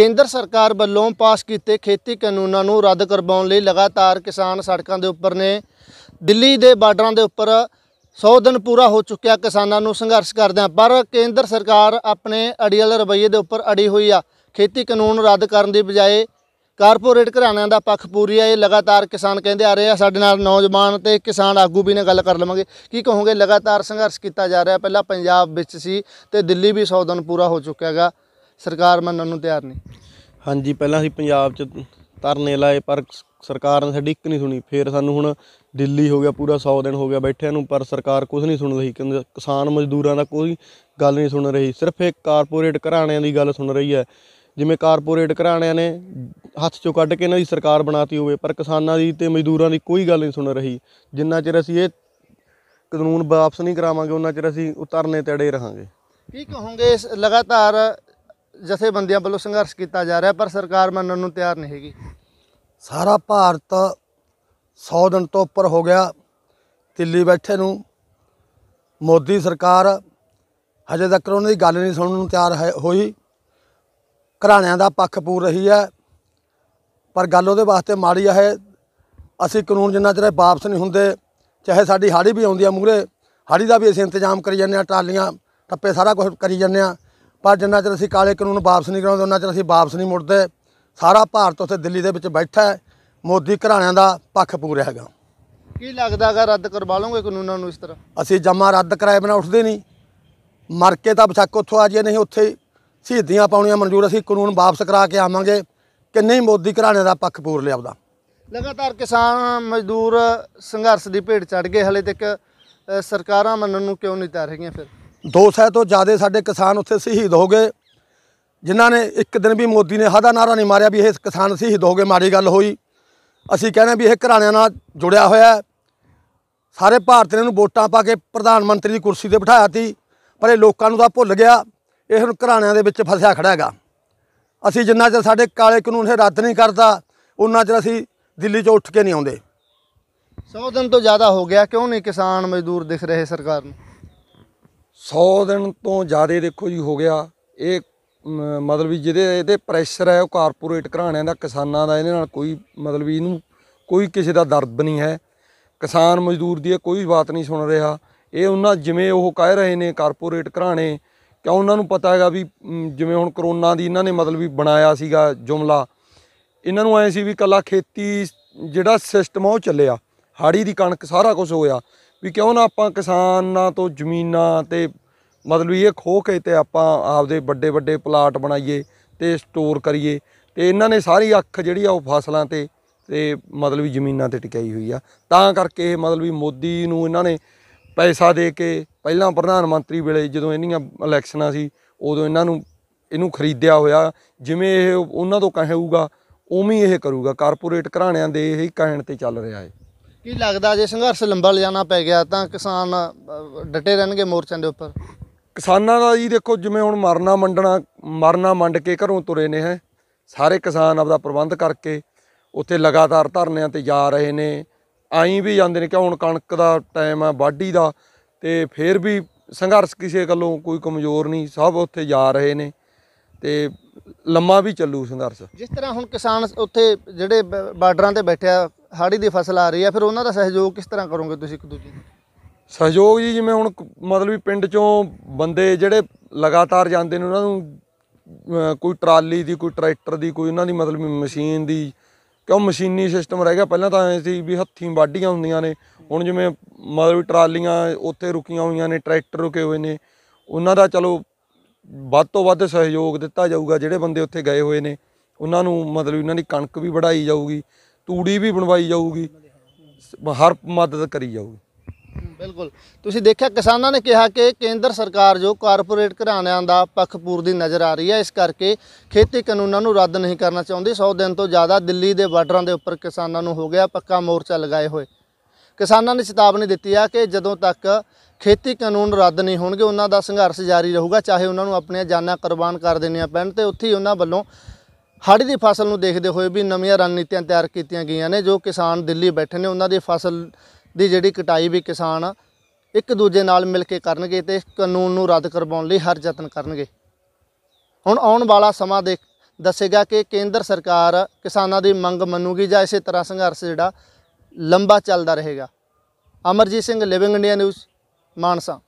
ਕੇਂਦਰ ਸਰਕਾਰ ਵੱਲੋਂ ਪਾਸ ਕੀਤੇ ਖੇਤੀ ਕਾਨੂੰਨਾਂ ਨੂੰ ਰੱਦ ਕਰਵਾਉਣ ਲਈ ਲਗਾਤਾਰ ਕਿਸਾਨ ਸੜਕਾਂ ਦੇ ਉੱਪਰ ਨੇ ਦਿੱਲੀ ਦੇ ਬਾਰਡਰਾਂ ਦੇ ਉੱਪਰ 100 ਦਿਨ ਪੂਰਾ ਹੋ ਚੁੱਕਿਆ ਕਿਸਾਨਾਂ ਨੂੰ ਸੰਘਰਸ਼ ਕਰਦਿਆਂ ਪਰ ਕੇਂਦਰ ਸਰਕਾਰ ਆਪਣੇ ਅੜੀਅਲ ਰਵਈਏ ਦੇ ਉੱਪਰ ਅੜੀ ਹੋਈ ਆ ਖੇਤੀ ਕਾਨੂੰਨ ਰੱਦ ਕਰਨ ਦੀ ਬਜਾਏ ਕਾਰਪੋਰੇਟ ਘਰਾਣਿਆਂ ਦਾ ਪੱਖ ਪੂਰੀ ਆ ਇਹ ਲਗਾਤਾਰ ਕਿਸਾਨ ਕਹਿੰਦੇ ਆ ਰਹੇ ਆ ਸਾਡੇ ਨਾਲ ਨੌਜਵਾਨ ਤੇ ਕਿਸਾਨ ਆਗੂ ਵੀ ਨੇ ਗੱਲ ਕਰ ਲਵਾਂਗੇ ਕੀ ਕਹੋਗੇ ਲਗਾਤਾਰ ਸੰਘਰਸ਼ ਕੀਤਾ ਜਾ ਰਿਹਾ ਪਹਿਲਾਂ ਪੰਜਾਬ ਵਿੱਚ ਸੀ ਤੇ ਦਿੱਲੀ ਵੀ 100 ਦਿਨ ਪੂਰਾ ਹੋ ਚੁੱਕਿਆਗਾ ਸਰਕਾਰ ਮੰਨਣ ਨੂੰ ਤਿਆਰ ਨਹੀਂ ਹਾਂਜੀ ਪਹਿਲਾਂ ਅਸੀਂ ਪੰਜਾਬ 'ਚ ਧਰਨੇ ਲਾਏ ਪਰ ਸਰਕਾਰ ਨੇ ਸਾਡੀ ਇੱਕ ਨਹੀਂ ਸੁਣੀ ਫੇਰ ਸਾਨੂੰ ਹੁਣ ਦਿੱਲੀ ਹੋ ਗਿਆ ਪੂਰਾ 100 ਦਿਨ ਹੋ ਗਿਆ ਬੈਠਿਆਂ ਨੂੰ ਪਰ ਸਰਕਾਰ ਕੁਝ ਨਹੀਂ ਸੁਣ ਰਹੀ ਕਿੰਦ- ਕਿਸਾਨ ਮਜ਼ਦੂਰਾਂ ਦਾ ਕੋਈ ਗੱਲ ਨਹੀਂ ਸੁਣ ਰਹੀ ਸਿਰਫ ਇੱਕ ਕਾਰਪੋਰੇਟ ਘਰਾਣਿਆਂ ਦੀ ਗੱਲ ਸੁਣ ਰਹੀ ਹੈ ਜਿਵੇਂ ਕਾਰਪੋਰੇਟ ਘਰਾਣਿਆਂ ਨੇ ਹੱਥ ਚੋਂ ਕੱਢ ਕੇ ਇਹਨਾਂ ਦੀ ਸਰਕਾਰ ਬਣਾਤੀ ਹੋਵੇ ਪਰ ਕਿਸਾਨਾਂ ਦੀ ਤੇ ਮਜ਼ਦੂਰਾਂ ਦੀ ਕੋਈ ਗੱਲ ਨਹੀਂ ਸੁਣ ਰਹੀ ਜਿੰਨਾ ਚਿਰ ਅਸੀਂ ਇਹ ਕਾਨੂੰਨ ਵਾਪਸ ਨਹੀਂ ਕਰਾਵਾਂਗੇ ਉਹਨਾਂ ਚਿਰ ਅਸੀਂ ਉਤਰਨੇ ਤੜੇ ਤੇ ਰਹਾਂਗੇ ਕੀ ਕਹੋਗੇ ਲਗਾਤਾਰ ਜਥੇਬੰਦੀਆਂ ਵੱਲੋਂ ਸੰਘਰਸ਼ ਕੀਤਾ ਜਾ ਰਿਹਾ ਪਰ ਸਰਕਾਰ ਮੰਨਣ ਨੂੰ ਤਿਆਰ ਨਹੀਂ ਹੈਗੀ ਸਾਰਾ ਭਾਰਤ 100 ਦਿਨ ਤੋਂ ਉੱਪਰ ਹੋ ਗਿਆ ਦਿੱਲੀ ਬੈਠੇ ਨੂੰ ਮੋਦੀ ਸਰਕਾਰ ਹਜੇ ਤੱਕ ਉਹਨਾਂ ਦੀ ਗੱਲ ਨਹੀਂ ਸੁਣਨ ਨੂੰ ਤਿਆਰ ਹੋਈ ਘਰਾਣਿਆਂ ਦਾ ਪੱਖ ਪੂਰ ਰਹੀ ਹੈ ਪਰ ਗੱਲ ਉਹਦੇ ਵਾਸਤੇ ਮਾੜੀ ਹੈ ਅਸੀਂ ਕਾਨੂੰਨ ਜਿੰਨਾ ਚਿਰ ਵਾਪਸ ਨਹੀਂ ਹੁੰਦੇ ਚਾਹੇ ਸਾਡੀ ਹਾੜੀ ਵੀ ਆਉਂਦੀ ਆ ਮੂਰੇ ਹਾੜੀ ਦਾ ਵੀ ਅਸੀਂ ਇੰਤਜ਼ਾਮ ਕਰੀ ਜਾਂਦੇ ਆ ਟਾਲੀਆਂ ਟੱਪੇ ਸਾਰਾ ਕੁਝ ਕਰੀ ਜਾਂਦੇ ਆ ਪਰ ਜਿੰਨਾ ਚਿਰ ਅਸੀਂ ਕਾਲੇ ਕਾਨੂੰਨ ਵਾਪਸ ਨਹੀਂ ਕਰਾਉਂਦੇ ਉਹਨਾਂ ਚਿਰ ਅਸੀਂ ਵਾਪਸ ਨਹੀਂ ਮੁੜਦੇ ਸਾਰਾ ਭਾਰਤ ਉੱਥੇ ਦਿੱਲੀ ਦੇ ਵਿੱਚ ਬੈਠਾ ਹੈ ਮੋਦੀ ਘਰਾਣਿਆਂ ਦਾ ਪੱਖ ਪੂਰਿਆ ਹੈਗਾ ਕੀ ਲੱਗਦਾ ਹੈਗਾ ਰੱਦ ਕਰਵਾ ਲਓਗੇ ਕਾਨੂੰਨਾਂ ਨੂੰ ਇਸ ਤਰ੍ਹਾਂ ਅਸੀਂ ਜਮਾ ਰੱਦ ਕਰਾਏ ਬਿਨਾ ਉੱਠਦੇ ਨਹੀਂ ਮਰ ਕੇ ਤਾਂ ਬਸ਼ੱਕ ਉੱਥੋਂ ਆ ਜੇ ਨਹੀਂ ਉੱਥੇ ਸ਼ਹੀਦੀਆਂ ਪਾਉਣੀਆਂ ਮਨਜ਼ੂਰ ਅਸੀਂ ਕਾਨੂੰਨ ਵਾਪਸ ਕਰਾ ਕੇ ਆਵਾਂਗੇ ਕਿ ਨਹੀਂ ਮੋਦੀ ਘਰਾਣਿਆਂ ਦਾ ਪੱਖ ਪੂਰ ਲਿਆ ਆਪਦਾ ਲਗਾਤਾਰ ਕਿਸਾਨ ਮਜ਼ਦੂਰ ਸੰਘਰਸ਼ ਦੀ ਭੇਡ ਚੜ ਗਏ ਹਲੇ ਤੱਕ ਸਰਕਾਰਾਂ ਮੰਨਣ ਨੂੰ ਕਿਉਂ ਨਹੀਂ ਤਿਆਰ ਹੈਗੀਆਂ ਫਿਰ 200 ਤੋਂ ਜ਼ਿਆਦਾ ਸਾਡੇ ਕਿਸਾਨ ਉੱਥੇ ਸ਼ਹੀਦ ਹੋ ਗਏ ਜਿਨ੍ਹਾਂ ਨੇ ਇੱਕ ਦਿਨ ਵੀ ਮੋਦੀ ਨੇ ਹਾਦਾ ਨਾਰਾ ਨਹੀਂ ਮਾਰਿਆ ਵੀ ਇਹ ਕਿਸਾਨ ਸ਼ਹੀਦ ਹੋ ਗਏ ਮਾੜੀ ਗੱਲ ਹੋਈ ਅਸੀਂ ਕਹਿੰਦੇ ਵੀ ਇਹ ਘਰਾਣਿਆਂ ਨਾਲ ਜੁੜਿਆ ਹੋਇਆ ਸਾਰੇ ਭਾਰਤ ਨੇ ਇਹਨੂੰ ਵੋਟਾਂ ਪਾ ਕੇ ਪ੍ਰਧਾਨ ਮੰਤਰੀ ਦੀ ਕੁਰਸੀ ਤੇ ਬਿਠਾਇਆ ਤੀ ਪਰ ਇਹ ਲੋਕਾਂ ਨੂੰ ਤਾਂ ਭੁੱਲ ਗਿਆ ਇਹ ਹੁਣ ਘਰਾਣਿਆਂ ਦੇ ਵਿੱਚ ਫਸਿਆ ਖੜਾ ਹੈਗਾ ਅਸੀਂ ਜਿੰਨਾ ਚਿਰ ਸਾਡੇ ਕਾਲੇ ਕਾਨੂੰਨ ਇਹ ਰੱਦ ਨਹੀਂ ਕਰਦਾ ਉਹਨਾਂ ਚਿਰ ਅਸੀਂ ਦਿੱਲੀ 'ਚੋਂ ਉੱਠ ਕੇ ਨਹੀਂ ਆਉਂਦੇ 100 ਦਿਨ ਤੋਂ ਜ਼ਿਆਦਾ ਹੋ ਗਿਆ ਕਿਉਂ ਨਹੀਂ ਕਿਸਾਨ ਮਜ਼ਦੂਰ ਦਿਖ ਰਹੇ ਸਰਕਾਰ ਨੂੰ 100 ਦਿਨ ਤੋਂ ਜ਼ਿਆਦਾ ਦੇਖੋ ਜੀ ਹੋ ਗਿਆ ਇਹ ਮਤਲਬ ਵੀ ਜਿਹਦੇ ਇਹਦੇ ਪ੍ਰੈਸ਼ਰ ਹੈ ਉਹ ਕਾਰਪੋਰੇਟ ਘਰਾਣਿਆਂ ਦਾ ਕਿਸਾਨਾਂ ਦਾ ਇਹਦੇ ਨਾਲ ਕੋਈ ਮਤਲਬ ਵੀ ਇਹਨੂੰ ਕੋਈ ਕਿਸੇ ਦਾ ਦਰਦ ਨਹੀਂ ਹੈ ਕਿਸਾਨ ਮਜ਼ਦੂਰ ਦੀ ਕੋਈ ਬਾਤ ਨਹੀਂ ਸੁਣ ਰਿਹਾ ਇਹ ਉਹਨਾਂ ਜਿਵੇਂ ਉਹ ਕਹਿ ਰਹੇ ਨੇ ਕਾਰਪੋਰੇਟ ਘਰਾਣੇ ਕਿਉਂ ਉਹਨਾਂ ਨੂੰ ਪਤਾ ਹੈਗਾ ਵੀ ਜਿਵੇਂ ਹੁਣ ਕਰੋਨਾ ਦੀ ਇਹਨਾਂ ਨੇ ਮਤਲਬ ਵੀ ਬਣਾਇਆ ਸੀਗਾ ਜੁਮਲਾ ਇਹਨਾਂ ਨੂੰ ਐ ਸੀ ਵੀ ਕੱਲਾ ਖੇਤੀ ਜਿਹੜਾ ਸਿਸਟਮ ਉਹ ਚੱਲਿਆ ਹਾੜੀ ਦੀ ਕਣਕ ਸਾਰਾ ਕੁਝ ਹੋਇਆ ਵੀ ਕਿਉਂ ਨਾ ਆਪਾਂ ਕਿਸਾਨਾਂ ਤੋਂ ਜ਼ਮੀਨਾਂ ਤੇ ਮਤਲਬ ਇਹ ਖੋ ਕੇ ਤੇ ਆਪਾਂ ਆਪਦੇ ਵੱਡੇ ਵੱਡੇ ਪਲਾਟ ਬਣਾਈਏ ਤੇ ਸਟੋਰ ਕਰੀਏ ਤੇ ਇਹਨਾਂ ਨੇ ਸਾਰੀ ਅੱਖ ਜਿਹੜੀ ਆ ਉਹ ਫਸਲਾਂ ਤੇ ਤੇ ਮਤਲਬ ਜ਼ਮੀਨਾਂ ਤੇ ਟਿਕਾਈ ਹੋਈ ਆ ਤਾਂ ਕਰਕੇ ਇਹ ਮਤਲਬ ਵੀ ਮੋਦੀ ਨੂੰ ਇਹਨਾਂ ਨੇ ਪੈਸਾ ਦੇ ਕੇ ਪਹਿਲਾਂ ਪ੍ਰਧਾਨ ਮੰਤਰੀ ਵੇਲੇ ਜਦੋਂ ਇਹਨੀਆਂ ਇਲੈਕਸ਼ਨਾਂ ਸੀ ਉਦੋਂ ਇਹਨਾਂ ਨੂੰ ਇਹਨੂੰ ਖਰੀਦਿਆ ਹੋਇਆ ਜਿਵੇਂ ਇਹ ਉਹਨਾਂ ਤੋਂ ਕਹੇਊਗਾ ਉਵੇਂ ਇਹ ਕਰੂਗਾ ਕਾਰਪੋਰੇਟ ਘਰਾਣਿਆਂ ਦੇ ਇਹ ਕਹਿਣ ਤੇ ਚੱਲ ਰਿਹਾ ਹੈ ਕੀ ਲੱਗਦਾ ਜੇ ਸੰਘਰਸ਼ ਲੰਬਾ ਲਿਜਾਣਾ ਪੈ ਗਿਆ ਤਾਂ ਕਿਸਾਨ ਡਟੇ ਰਹਿਣਗੇ ਮੋਰਚਿਆਂ ਦੇ ਉੱਪਰ ਕਿਸਾਨਾਂ ਦਾ ਜੀ ਦੇਖੋ ਜਿਵੇਂ ਹੁਣ ਮਰਨਾ ਮੰਡਣਾ ਮਰਨਾ ਮੰਡ ਕੇ ਘਰੋਂ ਤੁਰੇ ਨੇ ਹੈ ਸਾਰੇ ਕਿਸਾਨ ਆਪਦਾ ਪ੍ਰਬੰਧ ਕਰਕੇ ਉੱਥੇ ਲਗਾਤਾਰ ਧਰਨਿਆਂ ਤੇ ਜਾ ਰਹੇ ਨੇ ਆਈ ਵੀ ਜਾਂਦੇ ਨੇ ਕਿ ਹੁਣ ਕਣਕ ਦਾ ਟਾਈਮ ਆ ਬਾਡੀ ਦਾ ਤੇ ਫੇਰ ਵੀ ਸੰਘਰਸ਼ ਕਿਸੇ ਗੱਲੋਂ ਕੋਈ ਕਮਜ਼ੋਰ ਨਹੀਂ ਸਭ ਉੱਥੇ ਜਾ ਰਹੇ ਨੇ ਤੇ ਲੰਮਾ ਵੀ ਚੱਲੂ ਸੰਘਰਸ਼ ਜਿਸ ਤਰ੍ਹਾਂ ਹੁਣ ਕਿਸਾਨ ਉੱਥੇ ਜਿਹੜੇ ਬਾਰਡਰਾਂ ਤੇ ਬੈਠਿਆ ਹਾੜੀ ਦੀ ਫਸਲ ਆ ਰਹੀ ਆ ਫਿਰ ਉਹਨਾਂ ਦਾ ਸਹਿਯੋਗ ਕਿਸ ਤਰ੍ਹਾਂ ਕਰੋਗੇ ਤੁਸੀਂ ਇੱਕ ਦੂਜੇ ਦਾ ਸਹਿਯੋਗ ਜੀ ਜਿਵੇਂ ਹੁਣ ਮਤਲਬ ਵੀ ਪਿੰਡ ਚੋਂ ਬੰਦੇ ਜਿਹੜੇ ਲਗਾਤਾਰ ਜਾਂਦੇ ਨੇ ਉਹਨਾਂ ਨੂੰ ਕੋਈ ਟਰਾਲੀ ਦੀ ਕੋਈ ਟਰੈਕਟਰ ਦੀ ਕੋਈ ਉਹਨਾਂ ਦੀ ਮਤਲਬ ਮਸ਼ੀਨ ਦੀ ਕਿਉਂ ਮਸ਼ੀਨੀ ਸਿਸਟਮ ਰਹਿ ਗਿਆ ਪਹਿਲਾਂ ਤਾਂ ਐਸੀ ਸੀ ਵੀ ਹੱਥੀਂ ਵਾਢੀਆਂ ਹੁੰਦੀਆਂ ਨੇ ਹੁਣ ਜਿਵੇਂ ਮਤਲਬ ਟਰਾਲੀਆਂ ਉੱਥੇ ਰੁਕੀਆਂ ਹੋਈਆਂ ਨੇ ਟਰੈਕਟਰ ਰੁਕੇ ਹੋਏ ਨੇ ਉਹਨਾਂ ਦਾ ਚਲੋ ਵੱਧ ਤੋਂ ਵੱਧ ਸਹਿਯੋਗ ਦਿੱਤਾ ਜਾਊਗਾ ਜਿਹੜੇ ਬੰਦੇ ਉੱਥੇ ਗਏ ਹੋਏ ਨੇ ਉਹਨਾਂ ਨੂੰ ਮਤਲਬ ਉਹਨਾਂ ਦੀ ਕਣਕ ਵੀ ਵਧਾਈ ਜਾਊਗੀ ਤੂੜੀ ਵੀ ਬਣਵਾਈ ਜਾਊਗੀ ਹਰ ਮਦਦ ਕਰੀ ਜਾਊਗੀ ਬਿਲਕੁਲ ਤੁਸੀਂ ਦੇਖਿਆ ਕਿਸਾਨਾਂ ਨੇ ਕਿਹਾ ਕਿ ਕੇਂਦਰ ਸਰਕਾਰ ਜੋ ਕਾਰਪੋਰੇਟ ਘਰਾਣਿਆਂ ਦਾ ਪੱਖਪੂਰ ਦੀ ਨਜ਼ਰ ਆ ਰਹੀ ਹੈ ਇਸ ਕਰਕੇ ਖੇਤੀ ਕਾਨੂੰਨਾਂ ਨੂੰ ਰੱਦ ਨਹੀਂ ਕਰਨਾ ਚਾਹੁੰਦੇ 100 ਦਿਨ ਤੋਂ ਜ਼ਿਆਦਾ ਦਿੱਲੀ ਦੇ ਬਾਰਡਰਾਂ ਦੇ ਉੱਪਰ ਕਿਸਾਨਾਂ ਨੂੰ ਹੋ ਗਿਆ ਪੱਕਾ ਮੋਰਚਾ ਲਗਾਏ ਹੋਏ ਕਿਸਾਨਾਂ ਨੇ ਚੇਤਾਵਨੀ ਦਿੱਤੀ ਆ ਕਿ ਜਦੋਂ ਤੱਕ ਖੇਤੀ ਕਾਨੂੰਨ ਰੱਦ ਨਹੀਂ ਹੋਣਗੇ ਉਹਨਾਂ ਦਾ ਸੰਘਰਸ਼ ਜਾਰੀ ਰਹੂਗਾ ਚਾਹੇ ਉਹਨਾਂ ਨੂੰ ਆਪਣੀਆਂ ਜਾਨਾਂ ਕੁਰਬਾਨ ਕਰ ਦੇਣੀਆਂ ਪੈਣ ਤੇ ਉੱਥੇ ਉਹਨਾਂ ਵੱਲੋਂ ਹਾੜੀ ਦੀ ਫਸਲ ਨੂੰ ਦੇਖਦੇ ਹੋਏ ਵੀ ਨਵੀਆਂ ਰਣਨੀਤੀਆਂ ਤਿਆਰ ਕੀਤੀਆਂ ਗਈਆਂ ਨੇ ਜੋ ਕਿਸਾਨ ਦਿੱਲੀ ਬੈਠੇ ਨੇ ਉਹਨਾਂ ਦੀ ਫਸਲ ਦੀ ਜਿਹੜੀ ਕਟਾਈ ਵੀ ਕਿਸਾਨ ਇੱਕ ਦੂਜੇ ਨਾਲ ਮਿਲ ਕੇ ਕਰਨਗੇ ਤੇ ਕਾਨੂੰਨ ਨੂੰ ਰੱਦ ਕਰਵਾਉਣ ਲਈ ਹਰ ਯਤਨ ਕਰਨਗੇ ਹੁਣ ਆਉਣ ਵਾਲਾ ਸਮਾਂ ਦੇ ਦੱਸੇਗਾ ਕਿ ਕੇਂਦਰ ਸਰਕਾਰ ਕਿਸਾਨਾਂ ਦੀ ਮੰਗ ਮੰਨੂਗੀ ਜਾਂ ਇਸੇ ਤਰ੍ਹਾਂ ਸੰਘਰਸ਼ ਜਿਹੜਾ ਲੰਬਾ ਚੱਲਦਾ ਰਹੇਗਾ Amarjit Singh living India news Mansa